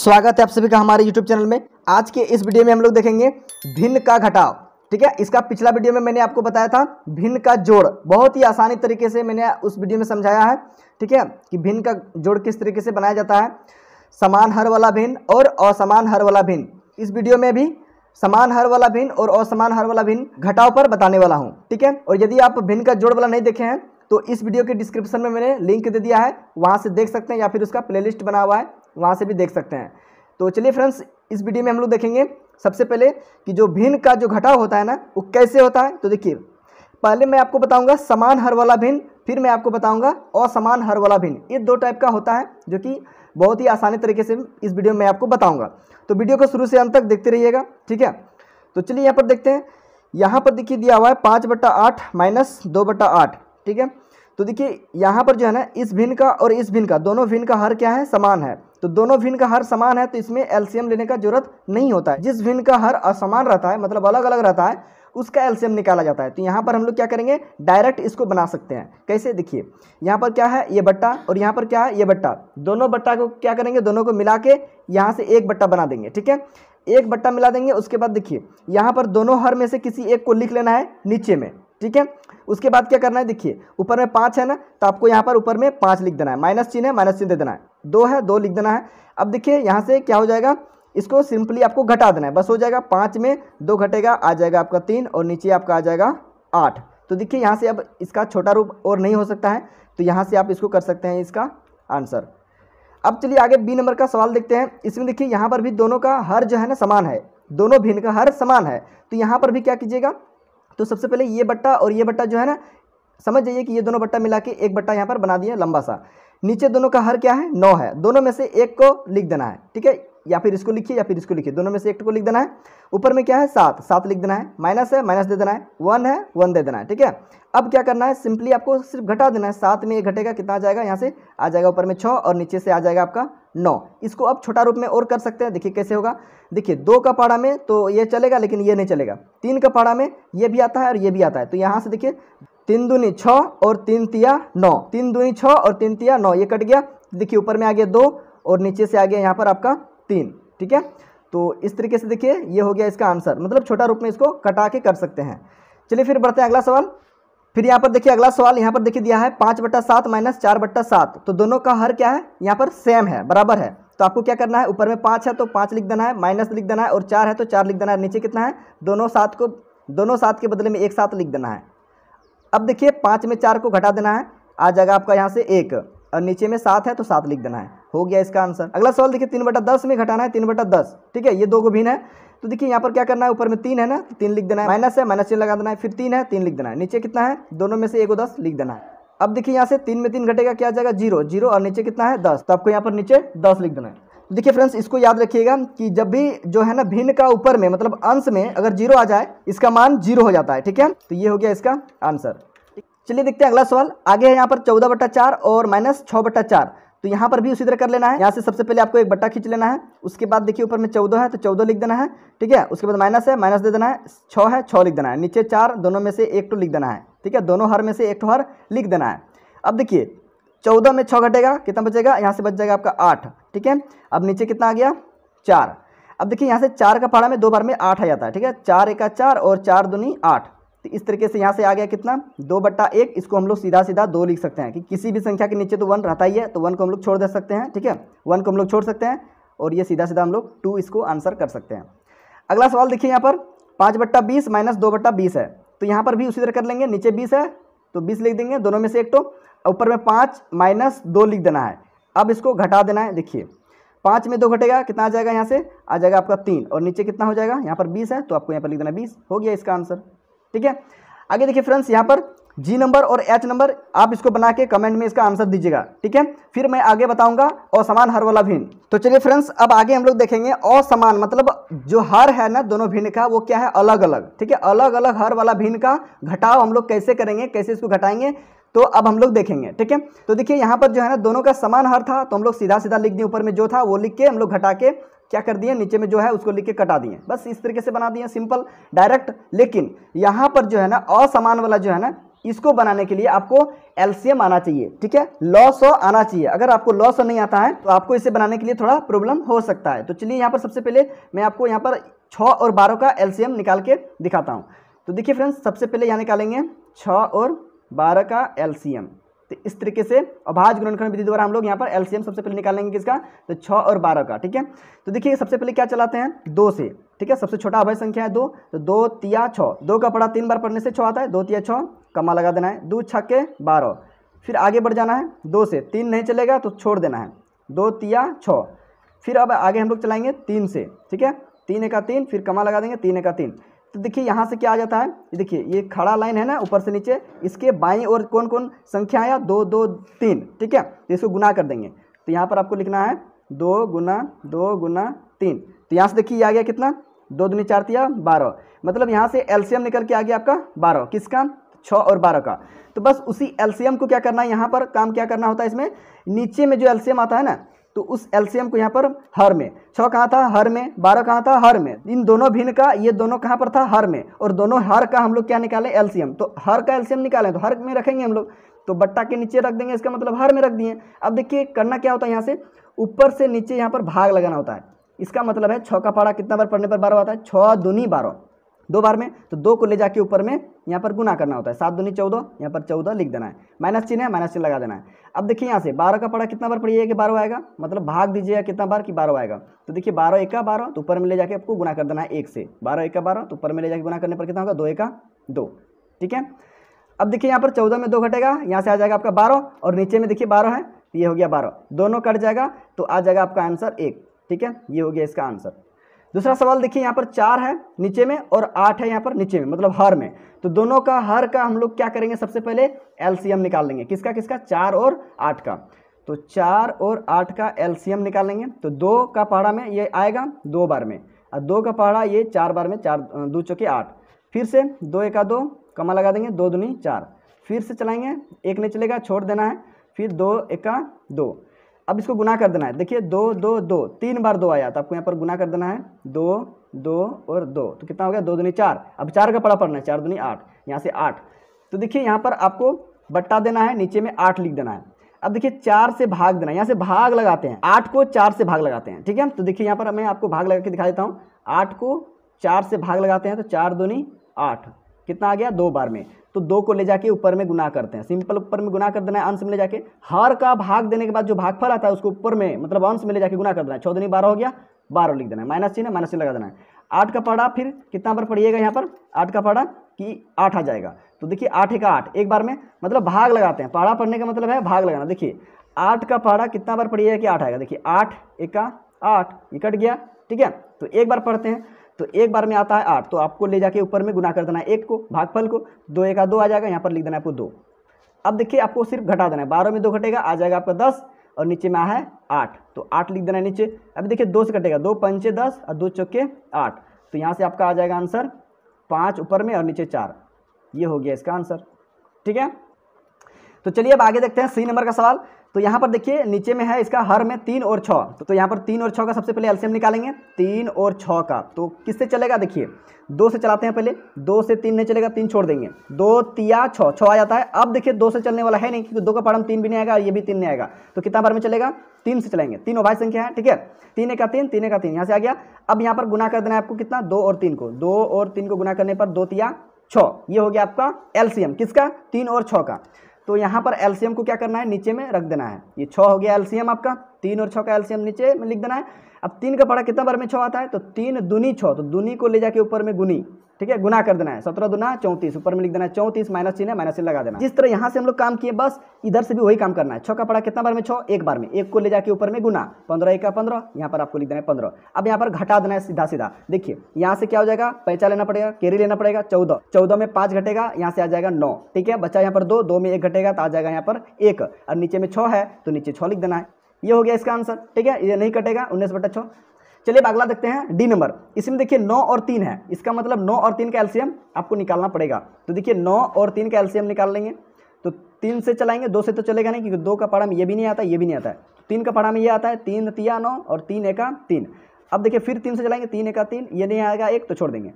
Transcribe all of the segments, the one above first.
स्वागत है आप सभी का हमारे YouTube चैनल में आज के इस वीडियो में हम लोग देखेंगे भिन्न का घटाव ठीक है इसका पिछला वीडियो में मैंने आपको बताया था भिन्न का जोड़ बहुत ही आसानी तरीके से मैंने उस वीडियो में समझाया है ठीक है कि भिन्न का जोड़ किस तरीके से बनाया जाता है समान हर वाला भिन्न और असमान हर वाला भिन्न इस वीडियो में भी समान हर वाला भिन्न और असमान हर वाला भिन्न घटाव पर बताने वाला हूँ ठीक है और यदि आप भिन्न का जोड़ वाला नहीं देखे हैं तो इस वीडियो के डिस्क्रिप्शन में मैंने लिंक दे दिया है वहाँ से देख सकते हैं या फिर उसका प्लेलिस्ट बना हुआ है वहाँ से भी देख सकते हैं तो चलिए फ्रेंड्स इस वीडियो में हम लोग देखेंगे सबसे पहले कि जो भिन्न का जो घटाव होता है ना वो कैसे होता है तो देखिए पहले मैं आपको बताऊंगा समान हर वाला भिन्न फिर मैं आपको बताऊंगा असमान हर वाला भिन्न ये दो टाइप का होता है जो कि बहुत ही आसानी तरीके से इस वीडियो में आपको बताऊंगा तो वीडियो को शुरू से अंत तक देखते रहिएगा ठीक है तो चलिए यहाँ पर देखते हैं यहाँ पर देखिए दिया हुआ है पाँच बट्टा आठ माइनस दो बट्टा आठ ठीक है तो देखिए यहाँ पर जो है ना इस भिन्न का और इस भिन्न का दोनों भिन्न का हर क्या है समान है तो दोनों भिन्न का हर समान है तो इसमें एल्सियम लेने का जरूरत नहीं होता है जिस भिन्न का हर असमान रहता है मतलब अलग अलग रहता है उसका एल्सियम निकाला जाता है तो यहाँ पर हम लोग क्या करेंगे डायरेक्ट इसको बना सकते हैं कैसे देखिए यहाँ पर क्या है ये बट्टा और यहाँ पर क्या है ये बट्टा दोनों बट्टा को क्या करेंगे दोनों को मिला के यहाँ से एक बट्टा बना देंगे ठीक है एक बट्टा मिला देंगे उसके बाद देखिए यहाँ पर दोनों हर में से किसी एक को लिख लेना है नीचे में ठीक है उसके बाद क्या करना है देखिए ऊपर में पाँच है ना तो आपको यहाँ पर ऊपर में पाँच लिख देना है माइनस चिन्ह है माइनस चिन्ह दे देना है दो है दो लिख देना है अब देखिए यहाँ से क्या हो जाएगा इसको सिंपली आपको घटा देना है बस हो जाएगा पाँच में दो घटेगा आ जाएगा आपका तीन और नीचे आपका आ जाएगा आठ तो देखिए यहाँ से अब इसका छोटा रूप और नहीं हो सकता है तो यहाँ से आप इसको कर सकते हैं इसका आंसर अब चलिए आगे बी नंबर का सवाल देखते हैं इसमें देखिए यहाँ पर भी दोनों का हर जो है ना समान है दोनों भिन्न का हर समान है तो यहाँ पर भी क्या कीजिएगा तो सबसे पहले ये बट्टा और ये बट्टा जो है ना समझ जाइए कि ये दोनों बट्टा मिला के एक बट्टा यहाँ पर बना दिया लंबा सा नीचे दोनों का हर क्या है नौ है दोनों में से एक को लिख देना है ठीक है या फिर इसको लिखिए या फिर इसको लिखिए दोनों में से एक को लिख देना है ऊपर में क्या है सात सात लिख देना है माइनस है माइनस दे देना है वन है वन दे देना है ठीक है अब क्या करना है सिंपली आपको सिर्फ घटा देना है सात में एक घटेगा कितना आ जाएगा यहाँ से आ जाएगा ऊपर में छः और नीचे से आ जाएगा आपका नौ इसको अब छोटा रूप में और कर सकते हैं देखिए कैसे होगा देखिए दो का पाड़ा में तो ये चलेगा लेकिन ये नहीं चलेगा तीन का पाड़ा में ये भी आता है और ये भी आता है तो यहाँ से देखिए तीन दूनी छः और तीन तिया नौ तीन दूनी छ और तीन तिया नौ ये कट गया देखिए ऊपर में आ गया दो और नीचे से आ गया यहाँ पर आपका तीन ठीक है तो इस तरीके से देखिए ये हो गया इसका आंसर मतलब छोटा रूप में इसको कटा के कर सकते हैं चलिए फिर बढ़ते हैं अगला सवाल फिर यहाँ पर देखिए अगला सवाल यहाँ पर देखिए दिया है पाँच बट्टा सात माइनस चार बट्टा सात तो दोनों का हर क्या है यहाँ पर सेम है बराबर है तो आपको क्या करना है ऊपर में पाँच है तो पाँच लिख देना है माइनस लिख देना है और चार है तो चार लिख देना है नीचे कितना है दोनों सात को दोनों सात के बदले में एक साथ लिख देना है अब देखिए पाँच में चार को घटा देना है आ जाएगा आपका यहाँ से एक और नीचे में सात है तो सात लिख देना है हो गया इसका आंसर अगला सवाल देखिए तीन बटा दस में घटाना है तीन बटा दस ठीक है ये दो को भिन्न है तो देखिए यहाँ पर क्या करना है ऊपर में तीन है ना तो तीन लिख देना है माइनस है माइनस चीन लगा देना है फिर तीन है तीन लिख देना है नीचे कितना है दोनों में से एक को दस लिख देना है अब देखिए यहाँ से तीन में तीन घटेगा क्या जाएगा जीरो जीरो और नीचे कितना है दस तो आपको यहाँ पर नीचे दस लिख देना है तो देखिए फ्रेंड्स इसको याद रखिएगा कि जब भी जो है ना भिन्न का ऊपर में मतलब अंश में अगर जीरो आ जाए इसका मान जीरो हो जाता है ठीक है तो ये हो गया इसका आंसर चलिए देखते हैं अगला सवाल आगे है यहाँ पर चौदह बट्टा चार और माइनस छः बट्टा चार तो यहाँ पर भी उसी तरह कर लेना है यहाँ से सबसे पहले आपको एक बट्टा खींच लेना है उसके बाद देखिए ऊपर में चौदह है तो चौदह लिख देना है ठीक है उसके बाद माइनस है माइनस दे देना है छः है छः लिख देना है नीचे चार दोनों में से एक टू तो लिख देना है ठीक है दोनों हर में से एक टू तो हर लिख देना है अब देखिए चौदह में छः घटेगा कितना बचेगा यहाँ से बच जाएगा आपका आठ ठीक है अब नीचे कितना आ गया चार अब देखिए यहाँ से चार का पहाड़ा में दो बार में आठ आ जाता है ठीक है चार एक चार और चार दूनी आठ तो इस तरीके से यहाँ से आ गया कितना दो बट्टा एक इसको हम लोग सीधा सीधा दो लिख सकते हैं कि किसी भी संख्या के नीचे तो वन रहता ही है तो वन को हम लोग छोड़ दे सकते हैं ठीक है वन को हम लोग छोड़ सकते हैं और ये सीधा सीधा हम लोग टू इसको आंसर कर सकते हैं अगला सवाल देखिए यहाँ पर पाँच बट्टा बीस माइनस दो बट्टा बीस है तो यहाँ पर भी उसी तरह कर लेंगे नीचे बीस है तो बीस लिख देंगे दोनों में से एक तो ऊपर में पाँच माइनस दो लिख देना है अब इसको घटा देना है देखिए पाँच में दो घटेगा कितना आ जाएगा यहाँ से आ जाएगा आपका तीन और नीचे कितना हो जाएगा यहाँ पर बीस है तो आपको यहाँ पर लिख देना बीस हो गया इसका आंसर ठीक है आगे देखिए फ्रेंड्स यहाँ पर जी नंबर और एच नंबर आप इसको बना के कमेंट में इसका आंसर दीजिएगा ठीक है फिर मैं आगे बताऊंगा असमान हर वाला भिन्न तो चलिए फ्रेंड्स अब आगे हम लोग देखेंगे असमान मतलब जो हर है ना दोनों भिन्न का वो क्या है अलग अलग ठीक है अलग अलग हर वाला भिन्न का घटाव हम लोग कैसे करेंगे कैसे इसको घटाएंगे तो अब हम लोग देखेंगे ठीक है तो देखिए यहाँ पर जो है ना दोनों का समान हर था तो हम लोग सीधा सीधा लिख दिए ऊपर में जो था वो लिख के हम लोग घटा के क्या कर दिए नीचे में जो है उसको लिख के कटा दिए बस इस तरीके से बना दिए सिंपल डायरेक्ट लेकिन यहाँ पर जो है ना असमान वाला जो है ना इसको बनाने के लिए आपको एलसीएम आना चाहिए ठीक है लॉ सौ आना चाहिए अगर आपको लॉ सौ नहीं आता है तो आपको इसे बनाने के लिए थोड़ा प्रॉब्लम हो सकता है तो चलिए यहाँ पर सबसे पहले मैं आपको यहाँ पर छः और बारह का एलसीएम निकाल के दिखाता हूँ तो देखिए फ्रेंड्स सबसे पहले यहाँ निकालेंगे छः और बारह का एलसीएम तो इस तरीके से अभाज गुणनखंड विधि द्वारा हम लोग यहाँ पर एलसीएम सबसे पहले निकालेंगे किसका तो छः और बारह का ठीक है तो देखिए सबसे पहले क्या चलाते हैं दो से ठीक है सबसे छोटा अभय संख्या है दो तो दो तिया छः दो का पड़ा तीन बार पढ़ने से छः आता है दो तिया छः कमा लगा देना है दो के बारह फिर आगे बढ़ जाना है दो से तीन नहीं चलेगा तो छोड़ देना है दो तिया छः फिर अब आगे हम लोग चलाएंगे तीन से ठीक है तीन एका तीन फिर कमा लगा देंगे तीन एका तीन तो देखिए यहाँ से क्या आ जाता है देखिए ये खड़ा लाइन है ना ऊपर से नीचे इसके बाई और कौन कौन संख्या आया दो दो तीन ठीक है तो इसको गुना कर देंगे तो यहाँ पर आपको लिखना है दो गुना दो गुना तीन तो यहाँ से देखिए आ गया कितना दो दुनी चार तिया बारह मतलब यहाँ से एल्सियम निकल के आ गया आपका बारह किसका छः और बारह का तो बस उसी एल्शियम को क्या करना है यहाँ पर काम क्या करना होता है इसमें नीचे में जो एल्शियम आता है ना तो उस एलसीएम को यहाँ पर हर में छः कहाँ था हर में बारह कहाँ था हर में इन दोनों भिन्न का ये दोनों कहाँ पर था हर में और दोनों हर का हम लोग क्या निकालें एलसीएम तो हर का एलसीएम निकालें तो हर में रखेंगे हम लोग तो बट्टा के नीचे रख देंगे इसका मतलब हर में रख दिए अब देखिए करना क्या होता है यहाँ से ऊपर से नीचे यहाँ पर भाग लगाना होता है इसका मतलब है छः का पारा कितना बार पढ़ने पर बारह आता है छः दूनी बारह दो बार में तो दो को ले जाके ऊपर में यहाँ पर गुना करना होता है सात दूनी चौदह यहाँ पर चौदह लिख देना है माइनस चिन्ह है माइनस चिन्ह लगा देना है अब देखिए यहाँ से बारह का पड़ा कितना बार पड़िएगा कि बारह आएगा मतलब भाग दीजिएगा कितना बार कि बारह आएगा तो देखिए बारह एक का बारह तो ऊपर में ले जाके आपको गुना कर देना है एक से बारह एक का बारह तो ऊपर में ले जाके गुना करने पर कितना होगा दो एक का दो ठीक है अब देखिए यहाँ पर चौदह में दो घटेगा यहाँ से आ जाएगा आपका बारह और नीचे में देखिए बारह है तो ये हो गया बारह दोनों कट जाएगा तो आ जाएगा आपका आंसर एक ठीक है ये हो गया इसका आंसर दूसरा सवाल देखिए यहाँ पर चार है नीचे में और आठ है यहाँ पर नीचे में मतलब हर में तो दोनों का हर का हम लोग क्या करेंगे सबसे पहले एलसीएम निकाल लेंगे किसका किसका चार और आठ का तो चार और आठ का एलसीएम निकाल लेंगे तो दो का पहाड़ा में ये आएगा दो बार में और दो का पहाड़ा ये चार बार में चार दो चौके आठ फिर से दो एका दो कमा लगा देंगे दो दुनी चार फिर से चलाएंगे एक नहीं चलेगा छोड़ देना है फिर दो एका दो अब इसको गुना कर देना है देखिए दो दो दो तीन बार दो आया तो आपको यहाँ पर गुना कर देना है दो दो और दो तो कितना हो गया दो दूनी चार अब चार का पड़ा पड़ना है चार दुनी आठ यहाँ से आठ तो देखिए यहाँ पर आपको बट्टा देना है नीचे में आठ लिख देना है अब देखिए चार से भाग देना है यहाँ से भाग लगाते हैं आठ को चार से भाग लगाते हैं ठीक है तो देखिए यहाँ पर मैं आपको भाग लगा के दिखा देता हूँ आठ को चार से भाग लगाते हैं तो चार दूनी आठ कितना आ गया दो बार में तो दो को ले जाके ऊपर में गुना करते हैं सिंपल ऊपर में गुना कर देना है अंश में ले जाके हर का भाग देने के बाद जो भागफल आता है उसको ऊपर में मतलब अंश में ले जाके गुना कर देना है चौदह दिन बारह हो गया बारह लिख देना है माइनस है माइनस चीन लगा देना है आठ का पढ़ा फिर कितना बार पढ़िएगा यहाँ पर आठ का पढ़ा कि आठ आ जाएगा तो देखिए आठ एक आठ एक बार में मतलब भाग लगाते हैं पहाड़ा पढ़ने का मतलब है भाग लगाना देखिए आठ का पहाड़ा कितना बार पढ़िएगा कि आठ आएगा देखिए आठ एक का आठ ये कट गया ठीक है तो एक बार पढ़ते हैं तो एक बार में आता है आठ तो आपको ले जाके ऊपर में गुना कर देना है एक को भागफल को दो एक दो आ जाएगा यहाँ पर लिख देना है आपको दो अब देखिए आपको सिर्फ घटा देना है बारह में दो घटेगा आ जाएगा आपका दस और नीचे में आया है आठ तो आठ लिख देना है नीचे अभी देखिए दो से कटेगा दो पंचे दस और दो चौके आठ तो यहाँ से आपका आ जाएगा आंसर पाँच ऊपर में और नीचे चार ये हो गया इसका आंसर ठीक है तो चलिए अब आगे देखते हैं सी नंबर का सवाल तो यहाँ पर देखिए नीचे में है इसका हर में तीन और छः तो, तो यहाँ पर तीन और छः का सबसे पहले एल्सियम निकालेंगे तीन और छः का तो किससे चलेगा देखिए दो से चलाते हैं पहले दो से तीन नहीं चलेगा तीन छोड़ देंगे दो तिया छः छः आ जाता है अब देखिए दो से चलने वाला है नहीं क्योंकि दो का पारम तीन भी नहीं आएगा ये भी तीन नहीं आएगा तो कितना बार में चलेगा तीन से चलाएंगे तीन उभाई संख्या है ठीक है तीन एक का तीन तीन एक का तीन यहाँ से आ गया अब यहाँ पर गुना कर देना है आपको कितना दो और तीन को दो और तीन को गुना करने पर दो तिया छः ये हो गया आपका एल्सियम किसका तीन और छः का तो यहाँ पर एल्सियम को क्या करना है नीचे में रख देना है ये छः हो गया एल्सियम आपका तीन और छः का एल्सियम नीचे में लिख देना है अब तीन का पड़ा कितना बार में छः आता है तो तीन दूनी छः तो दूनी को ले जाके ऊपर में गुनी ठीक है गुना कर देना है सत्रह दुना चौंतीस ऊपर में लिख देना है चौंतीस माइनस चीन है माइनस चीन लगा देना जिस तरह यहाँ से हम लोग काम किए बस इधर से भी वही काम करना है छः का पड़ा कितना बार में छः एक बार में एक को ले जाके ऊपर में गुना पंद्रह एक का पंद्रह यहाँ पर आपको लिख देना है पंद्रह अब यहाँ पर घटा देना है सीधा सीधा देखिए यहाँ से क्या हो जाएगा पैचा लेना पड़ेगा केरी लेना पड़ेगा चौदह चौदह में पाँच घटेगा यहाँ से आ जाएगा नौ ठीक है बच्चा यहाँ पर दो दो में एक घटेगा तो आ जाएगा यहाँ पर एक और नीचे में छः है तो नीचे छः लिख देना है ये हो गया इसका आंसर ठीक है ये नहीं कटेगा उन्नीस बटा छः चलिए अब अगला देखते हैं डी नंबर इसमें देखिए नौ और तीन है इसका मतलब नौ और तीन का एल्सियम आपको निकालना पड़ेगा तो देखिए नौ और तीन का एल्सियम निकाल लेंगे तो तीन से चलाएंगे दो से तो चलेगा नहीं क्योंकि दो का पढ़ा में ये भी नहीं आता ये भी नहीं आता है तो तीन का पढ़ा में ये आता है तीन तिया नौ और तीन एका तीन अब देखिए फिर तीन से चलाएंगे तीन एका तीन ये नहीं आएगा एक तो छोड़ देंगे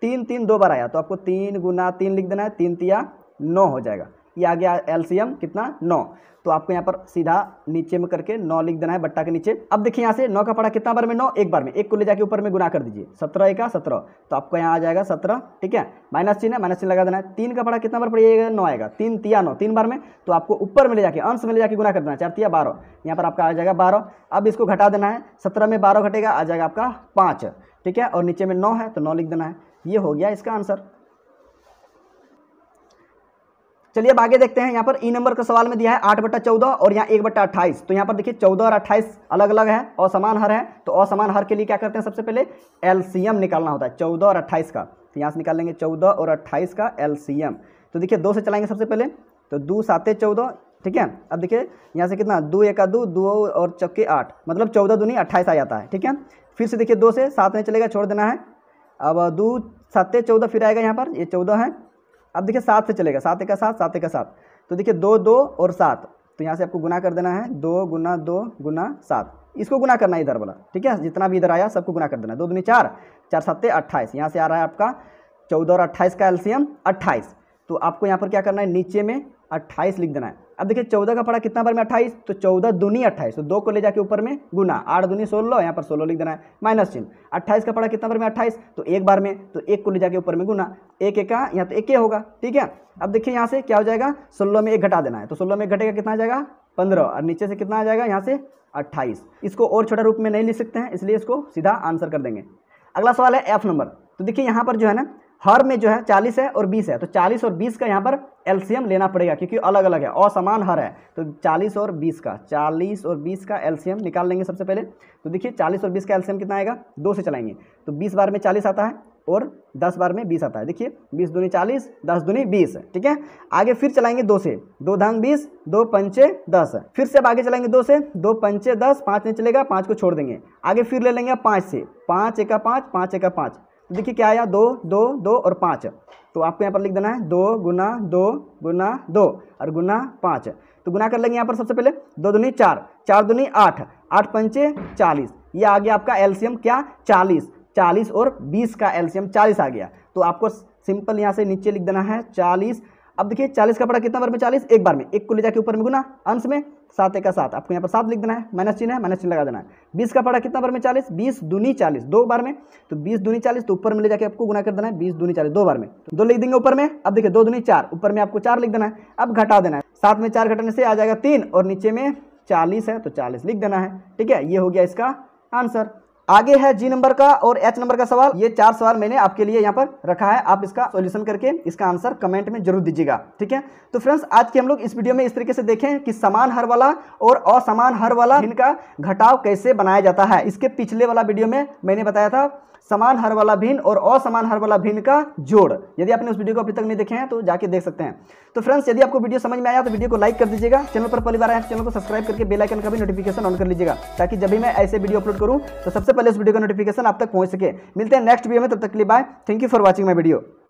तीन तीन दो बार आया तो आपको तीन गुना तीन लिख देना है तीन तिया नौ हो जाएगा ये आ गया एल कितना नौ तो आपको यहाँ पर सीधा नीचे में करके नौ लिख देना है बट्टा के नीचे अब देखिए यहाँ से नौ का पड़ा कितना बार में नौ एक बार में एक को ले जाके ऊपर में गुना कर दीजिए सत्रह एक सत्रह तो आपको यहाँ आ जाएगा सत्रह ठीक है माइनस चिन्ह है माइनस चिन्ह लगा देना है तीन का पड़ा कितना बार पड़ेगा नौ आएगा तीन तिया नौ तीन बार में तो आपको ऊपर में ले जाके अंश में ले जाके गुना कर देना है चार तिया बारह यहाँ पर आपका आ जाएगा बारह अब इसको घटा देना है सत्रह में बारह घटेगा आ जाएगा आपका पाँच ठीक है और नीचे में नौ है तो नौ लिख देना है ये हो गया इसका आंसर चलिए अब आगे देखते हैं यहाँ पर ई e नंबर का सवाल में दिया है आठ बट्टा चौदह और यहाँ एक बट्टा अट्ठाईस तो यहाँ पर देखिए चौदह और अट्ठाईस अलग अलग है असमान हर है तो असमान हर के लिए क्या करते हैं सबसे पहले एलसीएम निकालना होता है चौदह और अट्ठाईस का तो यहाँ से निकाल लेंगे चौदह और अट्ठाईस का एलसीएम तो देखिए दो से चलाएंगे सबसे पहले तो दो सातें चौदह ठीक है अब देखिए यहाँ से कितना दो एक दो दो और चक्के आठ मतलब चौदह दूनी अट्ठाईस आ जाता है ठीक है फिर से देखिए दो से सात में चलेगा छोड़ देना है अब दो सातें चौदह फिर आएगा यहाँ पर ये चौदह है अब देखिए सात से चलेगा सात एक सात सात एक सात तो देखिए दो दो और सात तो यहाँ से आपको गुना कर देना है दो गुना दो गुना सात इसको गुना करना इधर वाला ठीक है जितना भी इधर आया सबको गुना कर देना दो दूनी चार चार सत्ते अट्ठाईस यहाँ से आ रहा है आपका चौदह और अट्ठाईस का एल्सियम अट्ठाईस तो आपको यहाँ पर क्या करना है नीचे में अट्ठाईस लिख देना है अब देखिए चौदह का पड़ा कितना बार में अट्ठाईस तो चौदह दूनी अट्ठाईस तो दो को ले जाके ऊपर में गुना आठ दूनी सोलह यहाँ पर सोलह लिख देना है माइनस चिन्ह अट्ठाईस का पड़ा कितना बार में अट्ठाईस तो एक बार में तो एक को ले जाके ऊपर में गुना एक एक का यहाँ तो एक होगा ठीक है अब देखिए यहाँ से क्या हो जाएगा सोलह में एक घटा देना है तो सोलह में एक घटेगा कितना आ जाएगा पंद्रह और नीचे से कितना आ जाएगा यहाँ से अट्ठाईस इसको और छोटा रूप में नहीं लिख सकते हैं इसलिए इसको सीधा आंसर कर देंगे अगला सवाल है एफ नंबर तो देखिए यहाँ पर जो है ना हर में जो है चालीस है और बीस है तो चालीस और बीस का यहाँ पर एलसीएम लेना पड़ेगा क्योंकि अलग अलग है असमान हर है तो चालीस और बीस का चालीस और बीस का एलसीएम निकाल लेंगे सबसे पहले तो देखिए चालीस और बीस का एलसीएम कितना आएगा दो से चलाएंगे तो बीस बार में चालीस आता है और दस बार में बीस आता है देखिए बीस दूनी चालीस दस दूनी बीस ठीक है आगे फिर चलाएंगे दो से दो धांग बीस दो पंचे दस फिर से अब आगे चलाएंगे दो से दो पंचे दस पाँच नहीं चलेगा पाँच को छोड़ देंगे आगे फिर ले लेंगे पाँच से पाँच एका पाँच पाँच एका पाँच तो देखिए क्या आया दो दो दो और पाँच तो आपको यहाँ पर लिख देना है दो गुना दो गुना दो और गुना पाँच तो गुना कर लेंगे यहाँ पर सबसे पहले दो दुनी चार चार दुनी आठ आठ पंचे चालीस ये आ गया आपका एल्सियम क्या चालीस चालीस और बीस का एल्शियम चालीस आ गया तो आपको सिंपल यहाँ से नीचे लिख देना है चालीस अब देखिए चालीस का पड़ा कितना बार में चालीस एक बार में एक को ले जाके ऊपर में गुना अंश में सात एक का सात आपको यहाँ पर सात लिख देना है माइनस चिन्ह है माइनस चिन्ह लगा देना है बीस का पड़ा कितना बार में चालीस बीस दूनी चालीस दो बार में तो बीस दूनी चालीस तो ऊपर में ले जाके आपको गुना कर देना है बीस दूनी चालीस दो बार में तो दो लिख देंगे ऊपर में अब देखिए दो दूनी चार ऊपर में आपको चार लिख देना है अब घटा देना है सात में चार घटने से आ जाएगा तीन और नीचे में चालीस है तो चालीस लिख देना है ठीक है ये हो गया इसका आंसर आगे है जी नंबर का और एच नंबर का सवाल ये चार सवाल मैंने आपके लिए यहाँ पर रखा है आप इसका सोल्यूशन करके इसका आंसर कमेंट में जरूर दीजिएगा ठीक है तो फ्रेंड्स आज के हम लोग इस वीडियो में इस तरीके से देखें कि समान हर वाला और असमान हर वाला इनका घटाव कैसे बनाया जाता है इसके पिछले वाला वीडियो में मैंने बताया था समान हर वाला भिन्न और असमान हर वाला भिन्न का जोड़ यदि आपने उस वीडियो को अभी तक नहीं देखे हैं तो जाके देख सकते हैं तो फ्रेंड्स यदि आपको वीडियो समझ में आया तो वीडियो को लाइक कर दीजिएगा चैनल पर पहली बार आए चैनल तो को सब्सक्राइब करके बेलाइकन का भी नोटिफिकेशन ऑन कर लीजिएगा ताकि जब भी मैं ऐसे वीडियो अपलोड करूँ तो सबसे पहले इस वीडियो का नोटिफिकेशन आप तक पहुंच सके मिलते हैं नेक्स्ट वीडियो में तब तक के लिए bye thank you for watching my video